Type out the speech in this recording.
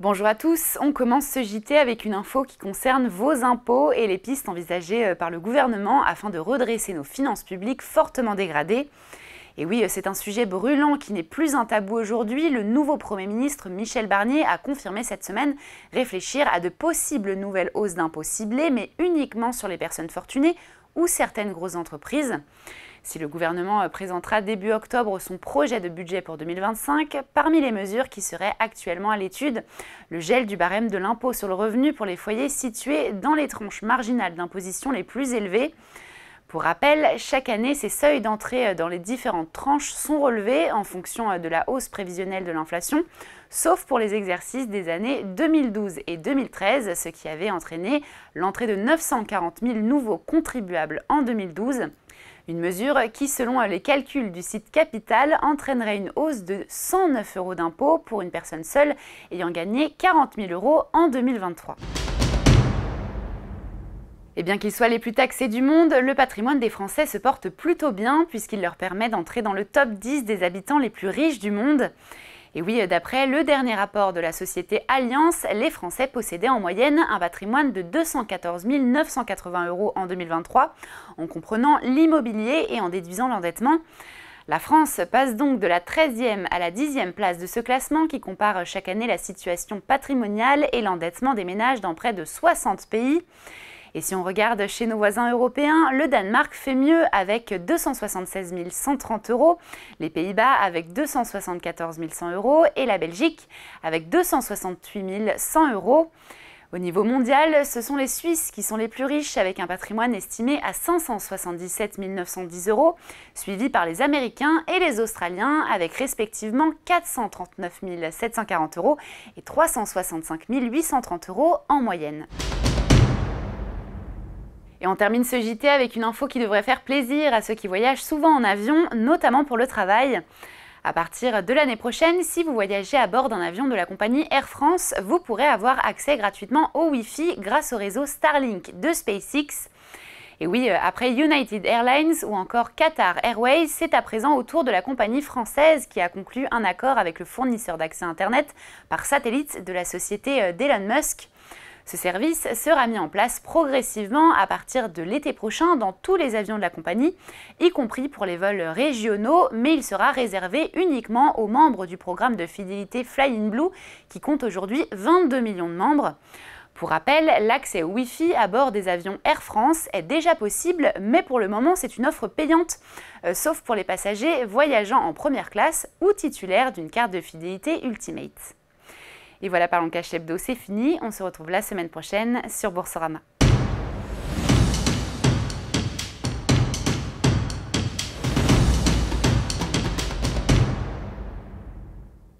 Bonjour à tous, on commence ce JT avec une info qui concerne vos impôts et les pistes envisagées euh, par le gouvernement afin de redresser nos finances publiques fortement dégradées. Et oui, euh, c'est un sujet brûlant qui n'est plus un tabou aujourd'hui. Le nouveau Premier ministre Michel Barnier a confirmé cette semaine réfléchir à de possibles nouvelles hausses d'impôts ciblées, mais uniquement sur les personnes fortunées ou certaines grosses entreprises. Si le gouvernement présentera début octobre son projet de budget pour 2025, parmi les mesures qui seraient actuellement à l'étude, le gel du barème de l'impôt sur le revenu pour les foyers situés dans les tranches marginales d'imposition les plus élevées. Pour rappel, chaque année, ces seuils d'entrée dans les différentes tranches sont relevés en fonction de la hausse prévisionnelle de l'inflation, sauf pour les exercices des années 2012 et 2013, ce qui avait entraîné l'entrée de 940 000 nouveaux contribuables en 2012 une mesure qui, selon les calculs du site Capital, entraînerait une hausse de 109 euros d'impôts pour une personne seule ayant gagné 40 000 euros en 2023. Et bien qu'ils soient les plus taxés du monde, le patrimoine des Français se porte plutôt bien puisqu'il leur permet d'entrer dans le top 10 des habitants les plus riches du monde. Et oui, d'après le dernier rapport de la société Alliance, les Français possédaient en moyenne un patrimoine de 214 980 euros en 2023, en comprenant l'immobilier et en déduisant l'endettement. La France passe donc de la 13e à la 10e place de ce classement qui compare chaque année la situation patrimoniale et l'endettement des ménages dans près de 60 pays. Et si on regarde chez nos voisins européens, le Danemark fait mieux avec 276 130 euros, les Pays-Bas avec 274 100 euros et la Belgique avec 268 100 euros. Au niveau mondial, ce sont les Suisses qui sont les plus riches avec un patrimoine estimé à 577 910 euros, suivi par les Américains et les Australiens avec respectivement 439 740 euros et 365 830 euros en moyenne. Et on termine ce JT avec une info qui devrait faire plaisir à ceux qui voyagent souvent en avion, notamment pour le travail. À partir de l'année prochaine, si vous voyagez à bord d'un avion de la compagnie Air France, vous pourrez avoir accès gratuitement au Wi-Fi grâce au réseau Starlink de SpaceX. Et oui, euh, après United Airlines ou encore Qatar Airways, c'est à présent au tour de la compagnie française qui a conclu un accord avec le fournisseur d'accès Internet par satellite de la société euh, d'Elon Musk. Ce service sera mis en place progressivement à partir de l'été prochain dans tous les avions de la compagnie, y compris pour les vols régionaux, mais il sera réservé uniquement aux membres du programme de fidélité Flying Blue qui compte aujourd'hui 22 millions de membres. Pour rappel, l'accès Wi-Fi à bord des avions Air France est déjà possible, mais pour le moment, c'est une offre payante, euh, sauf pour les passagers voyageant en première classe ou titulaires d'une carte de fidélité Ultimate. Et voilà, parlons cash hebdo, c'est fini. On se retrouve la semaine prochaine sur Boursorama.